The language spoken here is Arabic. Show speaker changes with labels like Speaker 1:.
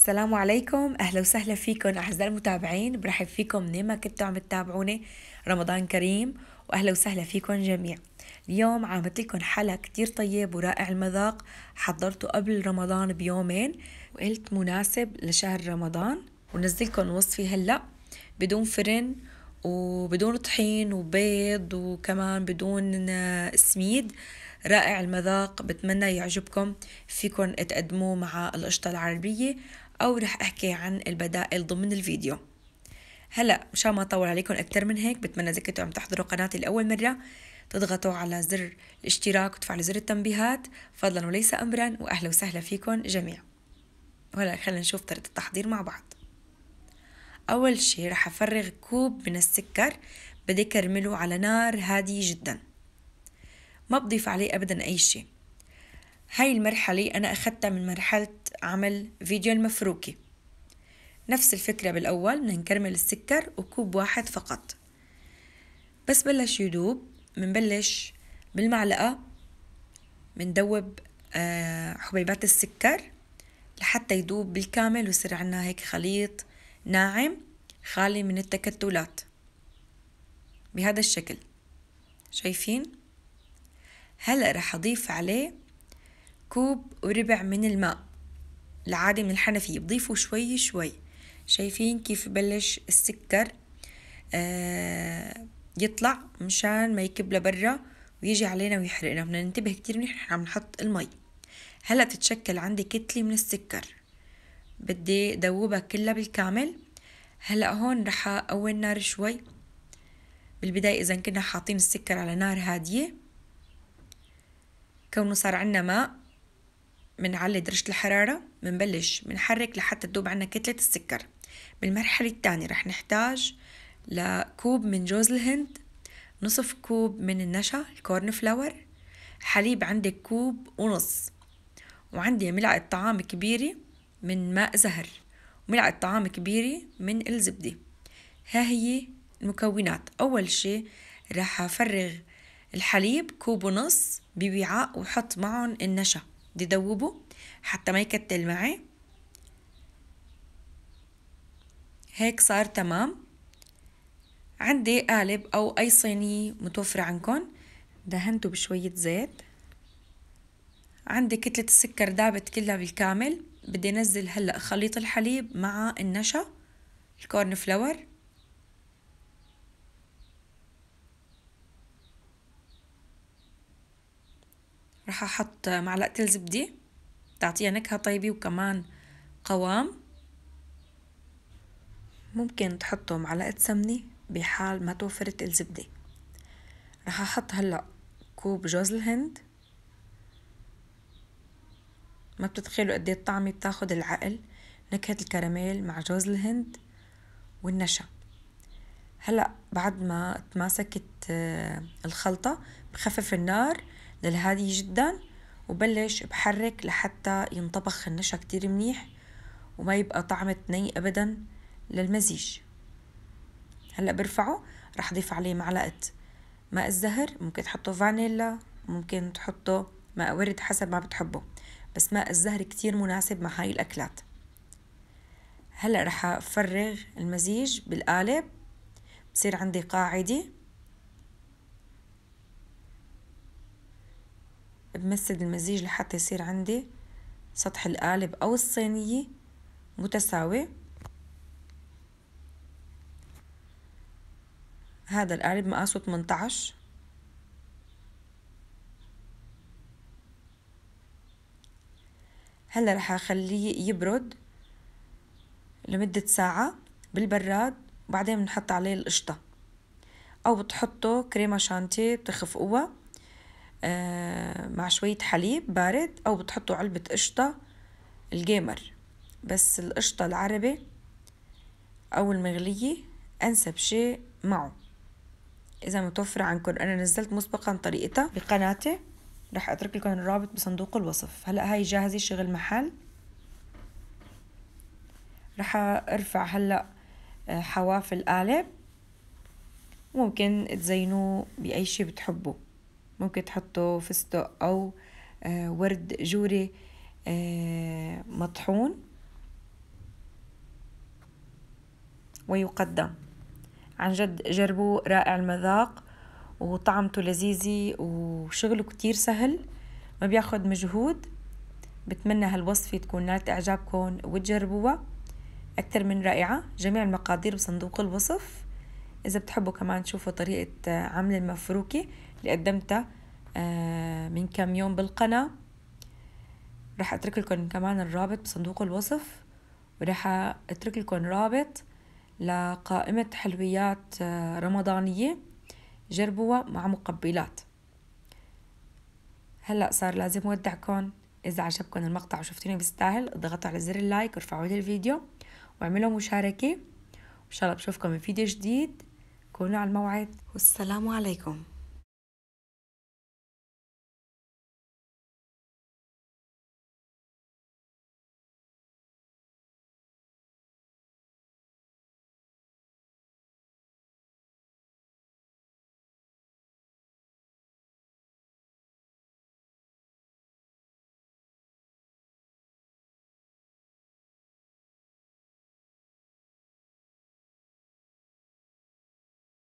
Speaker 1: السلام عليكم اهلا وسهلا فيكم اعزائي المتابعين برحب فيكم نيما كنتوا عم تتابعوني رمضان كريم واهلا وسهلا فيكم جميع اليوم عملت لكم حلا كتير طيب ورائع المذاق حضرته قبل رمضان بيومين وقلت مناسب لشهر رمضان ونزلكم وصفي هلا بدون فرن وبدون طحين وبيض وكمان بدون سميد رائع المذاق بتمنى يعجبكم فيكم تقدموه مع القشطة العربية أو رح أحكي عن البدائل ضمن الفيديو هلأ مشان ما أطول عليكم أكتر من هيك بتمنى إذا كنتوا عم تحضروا قناتي لأول مرة تضغطوا على زر الاشتراك وتفعلوا زر التنبيهات فضلا وليس أمرا وأهلا وسهلا فيكم جميعا وهلأ خلينا نشوف طريقة التحضير مع بعض أول شي رح أفرغ كوب من السكر بدي كرمله على نار هادية جدا ما بضيف عليه أبدا أي شي هاي المرحلة أنا أخدتها من مرحلة عمل فيديو المفروكة نفس الفكرة بالأول بدنا نكرمل السكر وكوب واحد فقط بس بلش يدوب منبلش بالمعلقة مندوب آه، حبيبات السكر لحتى يدوب بالكامل ويصير عنا هيك خليط ناعم خالي من التكتلات بهذا الشكل شايفين هلا رح اضيف عليه كوب وربع من الماء العادي من الحنفية بضيفه شوي شوي شايفين كيف بلش السكر آه يطلع مشان ما يكب لبرا ويجي علينا ويحرقنا بدنا ننتبه كتير منيح نحن عم نحط المي هلا تتشكل عندي كتلة من السكر بدي دوبها كلها بالكامل هلا هون رح اقوي النار شوي بالبداية إذا كنا حاطين السكر على نار هادية كونه صار عنا ماء بنعلي درجة الحرارة بنبلش بنحرك لحتى تذوب عنا كتلة السكر بالمرحلة الثانية رح نحتاج لكوب من جوز الهند نصف كوب من النشا الكورن فلاور حليب عندي كوب ونص وعندي ملعقة طعام كبيرة من ماء زهر وملعقة طعام كبيرة من الزبدة ها هي المكونات أول شي رح أفرغ الحليب كوب ونص بوعاء وحط معهم النشا تدوبه حتى ما يكتل معي هيك صار تمام عندي قالب أو أي صينية متوفرة عندكم دهنته بشوية زيت عندي كتلة السكر دابت كلها بالكامل بدي انزل هلأ خليط الحليب مع النشا الكورن فلاور راح أحط معلقة الزبدة تعطيها نكهة طيبة وكمان قوام ممكن تحطوا معلقة سمنة بحال ما توفرت الزبدة راح أحط هلأ كوب جوز الهند ما بتتخيلوا قد ايه الطعمة بتاخد العقل نكهة الكراميل مع جوز الهند والنشا هلا بعد ما تماسكت آه، الخلطة بخفف النار للهادي جدا وبلش بحرك لحتى ينطبخ النشا كتير منيح وما يبقى طعمة ني أبدا للمزيج هلأ برفعه رح أضيف عليه معلقة ماء الزهر ممكن تحطه فانيلا ممكن تحطه ماء ورد حسب ما بتحبه بس ماء الزهر كتير مناسب مع هاي الأكلات هلأ رح أفرغ المزيج بالقالب بصير عندي قاعدة بمسد المزيج لحتى يصير عندي سطح القالب أو الصينية متساوي هذا القالب مقاسه 18 هلا رح اخليه يبرد لمدة ساعة بالبراد وبعدين بنحط عليه القشطة أو بتحطوا كريمة شانتي بتخفقوها آه، مع شوية حليب بارد أو بتحطوا علبة قشطة الجيمر بس القشطة العربي أو المغلية أنسب شيء معه إذا متوفرة عنكم أنا نزلت مسبقا طريقتها بقناتي رح أترك لكم الرابط بصندوق الوصف هلأ هاي جاهزة شغل محل رح أرفع هلأ آه، حواف القالب ممكن تزينوه بأي شي بتحبوه ممكن تحطوا فستق أو آه، ورد جوري آه، مطحون ويقدم عن جد جربوه رائع المذاق وطعمته لذيذة وشغله كتير سهل ما بياخد مجهود بتمنى هالوصفة تكون نالت إعجابكم وتجربوها أكتر من رائعة جميع المقادير بصندوق الوصف إذا بتحبوا كمان تشوفوا طريقة آه، عمل المفروكة اللي قدمتها آه، من كم يوم بالقناة راح أترك لكم كمان الرابط بصندوق الوصف وراح أترك لكم رابط لقائمة حلويات آه، رمضانية جربوها مع مقبلات هلأ صار لازم ودعكم إذا عجبكم المقطع وشفتوني بستاهل اضغطوا على زر اللايك وارفعوا لي الفيديو واعملوا مشاركة وإن شاء الله بشوفكم بفيديو جديد كونوا على الموعد والسلام عليكم